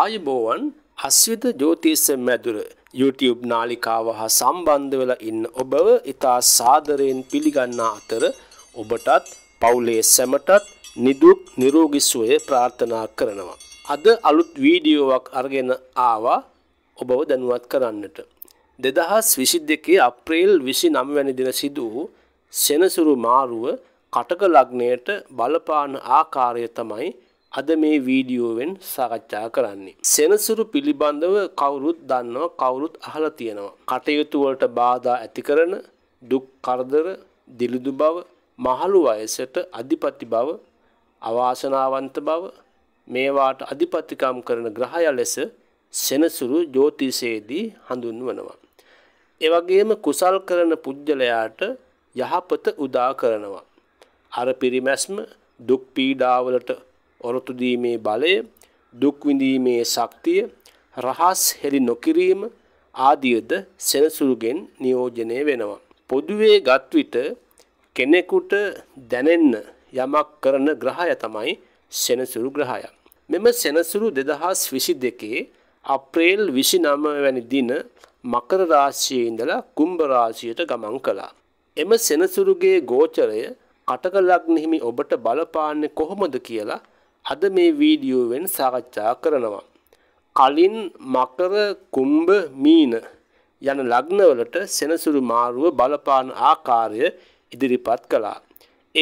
ආයුබෝවන් අස්විත ජෝතිෂ්‍ය මැදුර YouTube නාලිකාව හා සම්බන්ධ වෙලා ඉන්න ඔබව ඉතා සාදරයෙන් පිළිගන්නා අතර ඔබටත් පවුලේ සැමටත් නිදුක් නිරෝගී සුවය ප්‍රාර්ථනා කරනවා. අද අලුත් වීඩියෝවක් අරගෙන ආවා ඔබව දැනුවත් කරන්නට. 2022 අප්‍රේල් 29 වැනි දින සිදු වූ සෙනසුරු මාරුව කටක ලග්නයට බලපාන ආකාරය තමයි අද මේ වීඩියෝවෙන් සාකච්ඡා කරන්නේ. සෙනසුරු පිළිබඳව කවුරුත් දන්නවා කවුරුත් අහලා තියෙනවා. කටයුතු වලට බාධා ඇති කරන දුක් කරදර, දිලිදු බව, මහලු වයසට අධිපති බව, අවාසනාවන්ත බව, මේවාට අධිපතිකම් කරන ග්‍රහය ලෙස සෙනසුරු ජ්‍යොතිෂයේදී හඳුන්වනවා. ඒ වගේම කුසල් කරන පුජ්‍යලයාට යහපත උදා කරනවා. අර පිරිමැස්ම දුක් පීඩාවලට ඔරොතු දීමේ බලය, දුක් විඳීමේ ශක්තිය, රහස් හෙළි නොකිරීම ආදියද සෙනසුරුගෙන් නියෝජනය වෙනවා. පොදුවේ ගත් විට කෙනෙකුට දැනෙන්න යමක් කරන ග්‍රහය තමයි සෙනසුරු ග්‍රහය. මෙම සෙනසුරු 2022 අප්‍රේල් 29 වැනි දින මකර රාශියේ ඉඳලා කුම්භ රාශියට ගමන් කළා. එම සෙනසුරුගේ ගෝචරය කටක ලග්න හිමි ඔබට බලපාන්නේ කොහොමද කියලා අද මේ වීඩියෝවෙන් සාකච්ඡා කරනවා. කලින් මකර කුම්භ මීන යන ලග්නවලට සෙනසුරු මාරුව බලපාන ආකාරය ඉදිරිපත් කළා.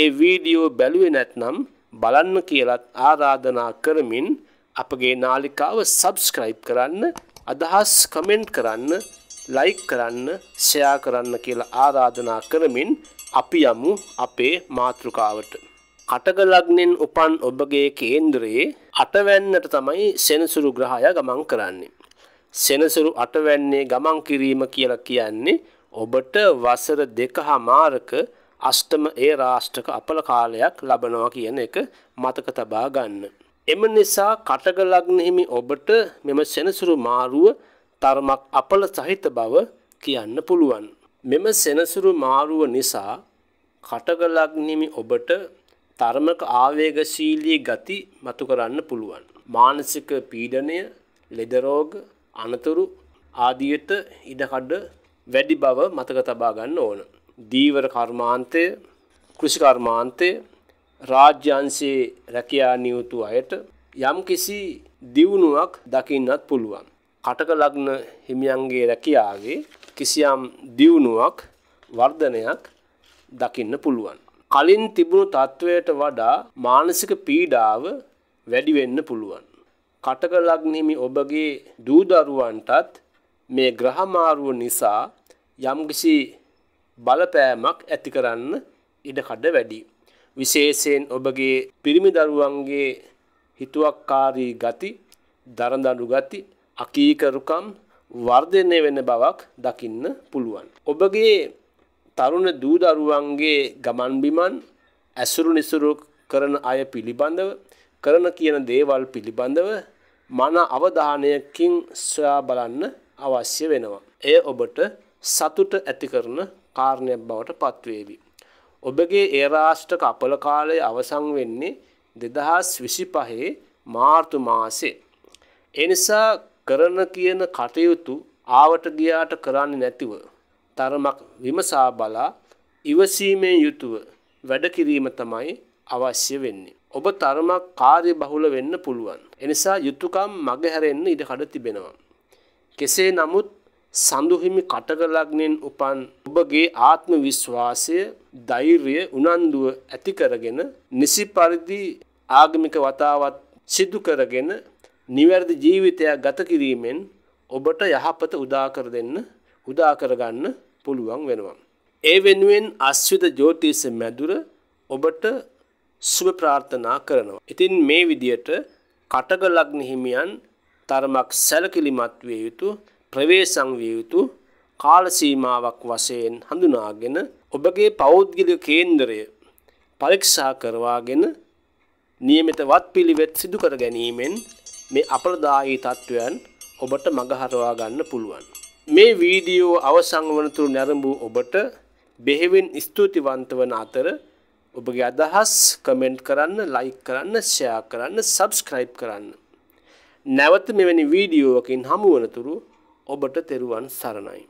ඒ වීඩියෝ බැලුවේ නැත්නම් බලන්න කියලත් ආරාධනා කරමින් අපගේ නාලිකාව සබස්ක්‍රයිබ් කරන්න අදහස් කමෙන්ට් කරන්න ලයික් කරන්න ෂයා කරන්න කියලා ආරාධනා කරමින් අපි යමු අපේ මාතෘකාවට. කටක ලග්නෙන් උපන් ඔබගේ කේන්ද්‍රයේ අටවැන්නට තමයි සෙනසුරු ග්‍රහය ගමන් කරන්නේ. සෙනසුරු අටවැන්නේ ගමන් කිරීම කියලා කියන්නේ ඔබට වසර දෙක හමාරක අෂ්ටම ඒ රාෂ්ට්‍රක අපල කාලයක් ලබනවා කියන එක මතක තබා ගන්න. එම නිසා කටක ලග්නෙහිමි ඔබට මෙම සෙනසුරු මාරුව තර්මක් අපල සහිත බව කියන්න පුළුවන්. මෙම සෙනසුරු මාරුව නිසා කටක ලග්නෙහිමි ඔබට තර්මක ආවේගශීලී ගති මතු කරන්න පුළුවන්. මානසික පීඩනය, ලෙඩ රෝග, අනතුරු ආදියට ඉඩකඩ වැඩි බව මතක තබා ගන්න ඕන. දීවර කර්මාන්තය, කෘෂි කර්මාන්තය, රාජ්‍යංශයේ රැකියා නියුතු අයට යම්කිසි දියුණුවක් දකින්නත් පුළුවන්. කටක ලග්න හිමියන්ගේ රැකියාවේ කිසියම් දියුණුවක් වර්ධනයක් දකින්න පුළුවන්. කලින් තිබුණු තත්ත්වයට වඩා මානසික පීඩාව වැඩි වෙන්න පුළුවන්. කටක ලග්නෙමි ඔබගේ දූ දරුවන්ටත් මේ ග්‍රහ මාරුව නිසා යම්කිසි බලපෑමක් ඇති කරන්න ඉඩ කඩ වැඩි. විශේෂයෙන් ඔබගේ පිරිමි දරුවන්ගේ හිතුවක්කාරී ගති, දරදඬු ගති, අකීකරුකම් වර්ධනය වෙන බවක් දකින්න පුළුවන්. ඔබගේ තරුණ දූ දරුවන්ගේ ගමන් බිමන් ඇසුරු නිසුරු කරන අය පිළිබඳව කරන කියන දේවල් පිළිබඳව මන අවධානයකින් සොයා බලන්න අවශ්‍ය වෙනවා. එය ඔබට සතුට ඇති කරන කාරණයක් බවට පත්වේවි. ඔබගේ ඒ රාෂ්ට්‍රක අපල කාලය අවසන් වෙන්නේ 2025 මාර්තු මාසේ. ඒ නිසා කරන කියන කටයුතු ආවට ගියාට කරන්නේ නැතිව තරමක් විමසා බලා ඉවසීමෙන් යුතුව වැඩ කිරීම තමයි අවශ්‍ය වෙන්නේ. ඔබ තරමක් කාර්ය බහුල වෙන්න පුළුවන්. එනිසා යුතුයකම් මගහැරෙන්න ඉඩ කඩ තිබෙනවා. කෙසේ නමුත් සඳුහිමි කටකලග්නෙන් උපන් ඔබගේ ආත්ම විශ්වාසය, ධෛර්යය, උනන්දුව ඇති කරගෙන නිසි පරිදි ආගමික වතාවත් සිදු කරගෙන නිවැරදි ජීවිතයක් ගත කිරීමෙන් ඔබට යහපත උදා කර දෙන්න උදා කරගන්න පුළුවන් වෙනවා. ඒ වෙනුවෙන් අස්විත ජෝතිෂ මැදුර ඔබට සුබ ප්‍රාර්ථනා කරනවා. ඉතින් මේ විදියට කටක ලග්න හිමියන් තරමක් සැලකිලිමත් විය යුතු ප්‍රවේශම් විය යුතු කාල සීමාවක් වශයෙන් හඳුනාගෙන ඔබගේ පෞද්ගලික කේන්දරය පරීක්ෂා කරවාගෙන નિયમિત වත්පිළිවෙත් සිදු කර ගැනීමෙන් මේ අපරදායී තත්වයන් ඔබට මගහරවා ගන්න පුළුවන්. මේ වීඩියෝ අවසන් වනතුරු නැරඹූ ඔබට බෙහෙවින් ස්තුතිවන්ත වන අතර ඔබගේ අදහස් කමෙන්ට් කරන්න ලයික් කරන්න ෂයා කරන්න සබස්ක්‍රයිබ් කරන්න. නැවත මෙවැනි වීඩියෝකින් හමුවනතුරු ඔබට තෙරුවන් සරණයි.